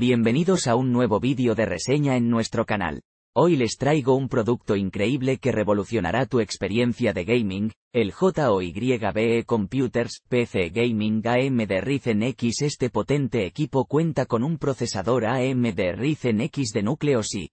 Bienvenidos a un nuevo vídeo de reseña en nuestro canal. Hoy les traigo un producto increíble que revolucionará tu experiencia de gaming, el JOYBE Computers PC Gaming AMD Ryzen X. Este potente equipo cuenta con un procesador AMD Ryzen X de núcleos y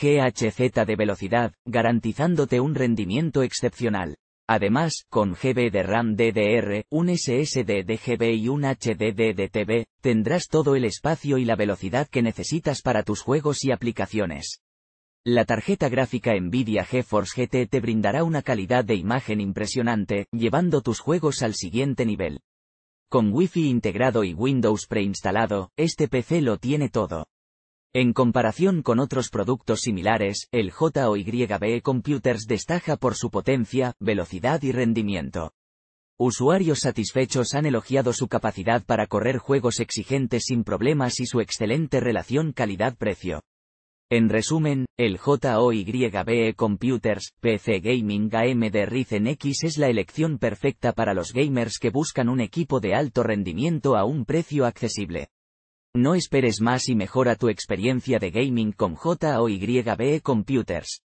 GHZ de velocidad, garantizándote un rendimiento excepcional. Además, con GB de RAM DDR, un SSD de GB y un HDD de tendrás todo el espacio y la velocidad que necesitas para tus juegos y aplicaciones. La tarjeta gráfica Nvidia GeForce GT te brindará una calidad de imagen impresionante, llevando tus juegos al siguiente nivel. Con Wi-Fi integrado y Windows preinstalado, este PC lo tiene todo. En comparación con otros productos similares, el JOYBE Computers destaca por su potencia, velocidad y rendimiento. Usuarios satisfechos han elogiado su capacidad para correr juegos exigentes sin problemas y su excelente relación calidad-precio. En resumen, el JOYBE Computers PC Gaming AMD Ryzen X es la elección perfecta para los gamers que buscan un equipo de alto rendimiento a un precio accesible. No esperes más y mejora tu experiencia de gaming con JOYBE Computers.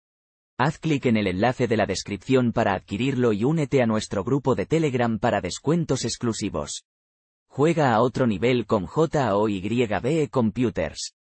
Haz clic en el enlace de la descripción para adquirirlo y únete a nuestro grupo de Telegram para descuentos exclusivos. Juega a otro nivel con JOYBE Computers.